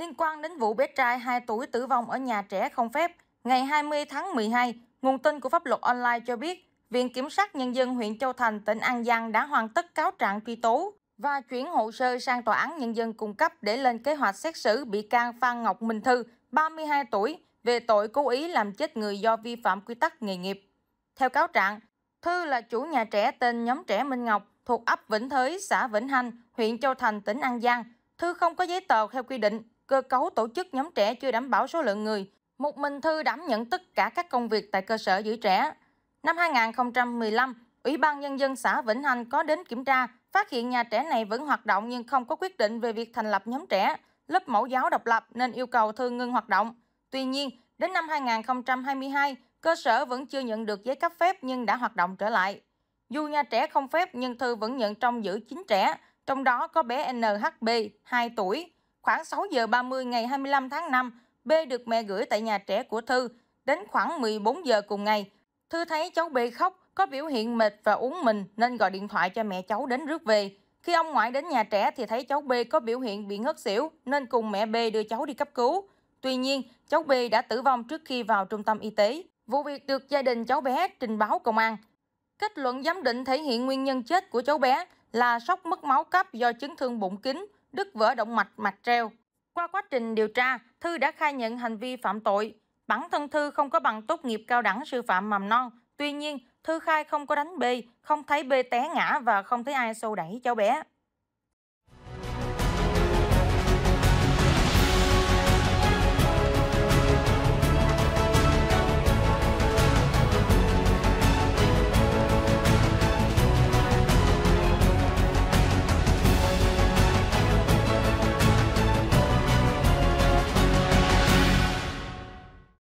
Liên quan đến vụ bé trai 2 tuổi tử vong ở nhà trẻ không phép, ngày 20 tháng 12, nguồn tin của pháp luật online cho biết, Viện Kiểm sát Nhân dân huyện Châu Thành, tỉnh An Giang đã hoàn tất cáo trạng truy tố và chuyển hồ sơ sang Tòa án Nhân dân cung cấp để lên kế hoạch xét xử bị can Phan Ngọc Minh Thư, 32 tuổi, về tội cố ý làm chết người do vi phạm quy tắc nghề nghiệp. Theo cáo trạng, Thư là chủ nhà trẻ tên nhóm trẻ Minh Ngọc thuộc ấp Vĩnh Thới, xã Vĩnh Hanh, huyện Châu Thành, tỉnh An Giang. Thư không có giấy tờ theo quy định cơ cấu tổ chức nhóm trẻ chưa đảm bảo số lượng người. Một mình Thư đảm nhận tất cả các công việc tại cơ sở giữ trẻ. Năm 2015, Ủy ban Nhân dân xã Vĩnh Hành có đến kiểm tra, phát hiện nhà trẻ này vẫn hoạt động nhưng không có quyết định về việc thành lập nhóm trẻ, lớp mẫu giáo độc lập nên yêu cầu Thư ngưng hoạt động. Tuy nhiên, đến năm 2022, cơ sở vẫn chưa nhận được giấy cấp phép nhưng đã hoạt động trở lại. Dù nhà trẻ không phép nhưng Thư vẫn nhận trong giữ 9 trẻ, trong đó có bé NHB 2 tuổi, Khoảng 6 giờ 30 ngày 25 tháng 5, B được mẹ gửi tại nhà trẻ của Thư. Đến khoảng 14 giờ cùng ngày, Thư thấy cháu B khóc, có biểu hiện mệt và uống mình nên gọi điện thoại cho mẹ cháu đến rước về. Khi ông ngoại đến nhà trẻ thì thấy cháu B có biểu hiện bị ngất xỉu nên cùng mẹ B đưa cháu đi cấp cứu. Tuy nhiên, cháu B đã tử vong trước khi vào trung tâm y tế. Vụ việc được gia đình cháu bé trình báo công an. Kết luận giám định thể hiện nguyên nhân chết của cháu bé là sốc mất máu cấp do chấn thương bụng kín, đứt vỡ động mạch mạch treo. Qua quá trình điều tra, Thư đã khai nhận hành vi phạm tội. Bản thân Thư không có bằng tốt nghiệp cao đẳng sư phạm mầm non. Tuy nhiên, Thư khai không có đánh B, không thấy B té ngã và không thấy ai xô đẩy cháu bé.